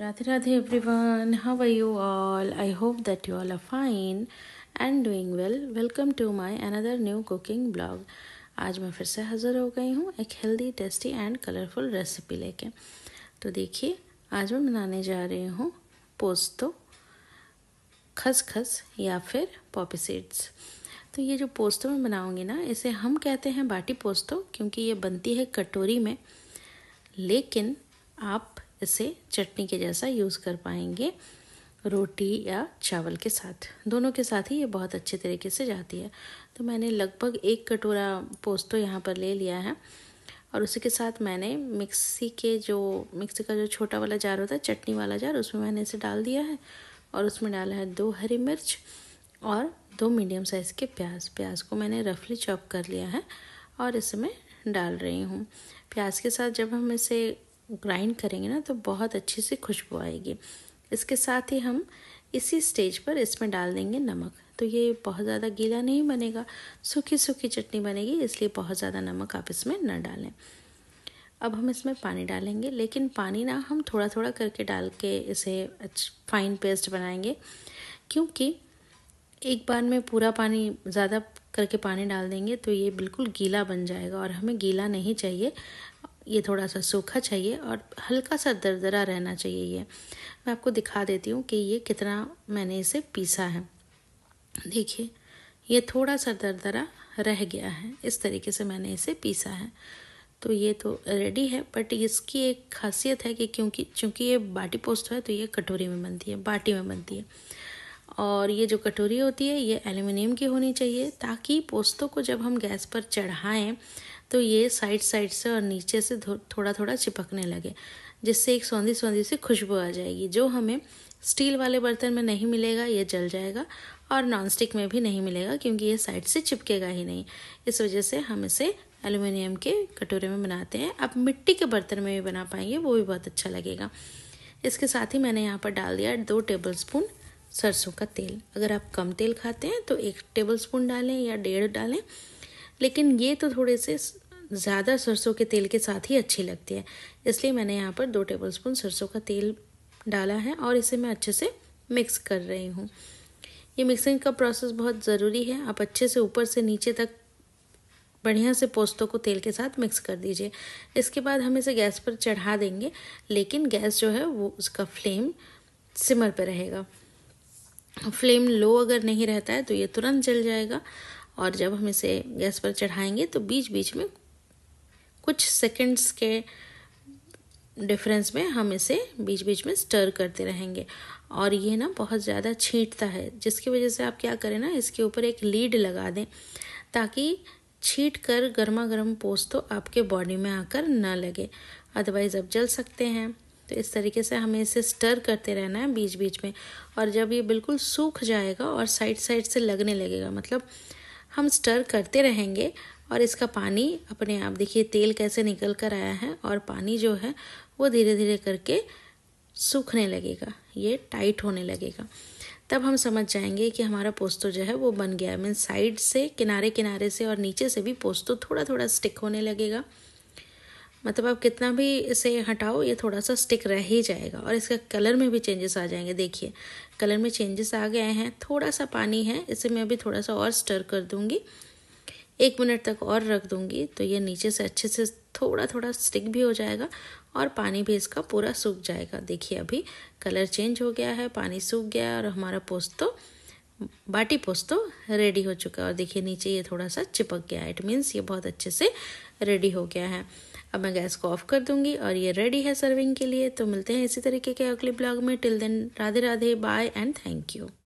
Radhe Radhe everyone, how are you all? I hope that you all are fine and doing well. Welcome to my another new cooking blog. आज मैं फिर से हाज़िर हो गई हूँ एक healthy tasty and colourful recipe लेके तो देखिए आज मैं बनाने जा रही हूँ पोस्तो खसखस या फिर पॉपी सीड्स तो ये जो पोस्तो में बनाऊँगी ना इसे हम कहते हैं बाटी पोस्तो क्योंकि ये बनती है कटोरी में लेकिन आप इसे चटनी के जैसा यूज़ कर पाएंगे रोटी या चावल के साथ दोनों के साथ ही ये बहुत अच्छे तरीके से जाती है तो मैंने लगभग एक कटोरा पोस्तो तो यहाँ पर ले लिया है और उसी के साथ मैंने मिक्सी के जो मिक्सी का जो छोटा वाला जार होता है चटनी वाला जार उसमें मैंने इसे डाल दिया है और उसमें डाला है दो हरी मिर्च और दो मीडियम साइज़ के प्याज प्याज को मैंने रफली चॉप कर लिया है और इसमें डाल रही हूँ प्याज के साथ जब हम इसे ग्राइंड करेंगे ना तो बहुत अच्छी से खुशबू आएगी इसके साथ ही हम इसी स्टेज पर इसमें डाल देंगे नमक तो ये बहुत ज़्यादा गीला नहीं बनेगा सूखी सूखी चटनी बनेगी इसलिए बहुत ज़्यादा नमक आप इसमें न डालें अब हम इसमें पानी डालेंगे लेकिन पानी ना हम थोड़ा थोड़ा करके डाल के इसे फाइन पेस्ट बनाएंगे क्योंकि एक बार में पूरा पानी ज़्यादा करके पानी डाल देंगे तो ये बिल्कुल गीला बन जाएगा और हमें गीला नहीं चाहिए ये थोड़ा सा सूखा चाहिए और हल्का सा दरदरा रहना चाहिए ये मैं आपको दिखा देती हूँ कि ये कितना मैंने इसे पीसा है देखिए ये थोड़ा सा दरदरा रह गया है इस तरीके से मैंने इसे पीसा है तो ये तो रेडी है बट इसकी एक खासियत है कि क्योंकि चूंकि ये बाटी पोस्ट है तो ये कटोरी में बनती है बाटी में बनती है और ये जो कटोरी होती है ये एल्यूमिनियम की होनी चाहिए ताकि पोस्तों को जब हम गैस पर चढ़ाएं तो ये साइड साइड से और नीचे से थोड़ा थोड़ा चिपकने लगे जिससे एक सौंधी सौंधी सी खुशबू आ जाएगी जो हमें स्टील वाले बर्तन में नहीं मिलेगा ये जल जाएगा और नॉनस्टिक में भी नहीं मिलेगा क्योंकि ये साइड से चिपकेगा ही नहीं इस वजह से हम इसे एल्यूमिनियम के कटोरे में बनाते हैं आप मिट्टी के बर्तन में भी बना पाएंगे वो भी बहुत अच्छा लगेगा इसके साथ ही मैंने यहाँ पर डाल दिया दो टेबल स्पून सरसों का तेल अगर आप कम तेल खाते हैं तो एक टेबल स्पून डालें या डेढ़ डालें लेकिन ये तो थोड़े से ज़्यादा सरसों के तेल के साथ ही अच्छी लगती है इसलिए मैंने यहाँ पर दो टेबलस्पून सरसों का तेल डाला है और इसे मैं अच्छे से मिक्स कर रही हूँ ये मिक्सिंग का प्रोसेस बहुत ज़रूरी है आप अच्छे से ऊपर से नीचे तक बढ़िया से पोस्तों को तेल के साथ मिक्स कर दीजिए इसके बाद हम इसे गैस पर चढ़ा देंगे लेकिन गैस जो है वो उसका फ्लेम सिमर पर रहेगा फ्लेम लो अगर नहीं रहता है तो ये तुरंत जल जाएगा और जब हम इसे गैस पर चढ़ाएंगे तो बीच बीच में कुछ सेकंड्स के डिफरेंस में हम इसे बीच बीच में स्टर करते रहेंगे और ये ना बहुत ज़्यादा छींटता है जिसकी वजह से आप क्या करें ना इसके ऊपर एक लीड लगा दें ताकि छीट कर गर्मा गर्म पोस्ट तो आपके बॉडी में आकर ना लगे अदरवाइज़ आप जल सकते हैं तो इस तरीके से हमें इसे स्टर करते रहना है बीच बीच में और जब ये बिल्कुल सूख जाएगा और साइड साइड से लगने लगेगा मतलब हम स्टर करते रहेंगे और इसका पानी अपने आप देखिए तेल कैसे निकल कर आया है और पानी जो है वो धीरे धीरे करके सूखने लगेगा ये टाइट होने लगेगा तब हम समझ जाएंगे कि हमारा पोस्तो जो है वो बन गया है मीन साइड से किनारे किनारे से और नीचे से भी पोस्तो थोड़ा थोड़ा स्टिक होने लगेगा मतलब आप कितना भी इसे हटाओ ये थोड़ा सा स्टिक रह ही जाएगा और इसका कलर में भी चेंजेस आ जाएंगे देखिए कलर में चेंजेस आ गए हैं थोड़ा सा पानी है इसे मैं अभी थोड़ा सा और स्टर कर दूँगी एक मिनट तक और रख दूँगी तो ये नीचे से अच्छे से थोड़ा थोड़ा स्टिक भी हो जाएगा और पानी भी इसका पूरा सूख जाएगा देखिए अभी कलर चेंज हो गया है पानी सूख गया है और हमारा पोस्तो बाटी पोस्तो रेडी हो चुका है और देखिए नीचे ये थोड़ा सा चिपक गया है इट मीन्स ये बहुत अच्छे से रेडी हो गया है अब मैं गैस को ऑफ कर दूंगी और ये रेडी है सर्विंग के लिए तो मिलते हैं इसी तरीके के अगले ब्लॉग में till then Radhe Radhe bye and thank you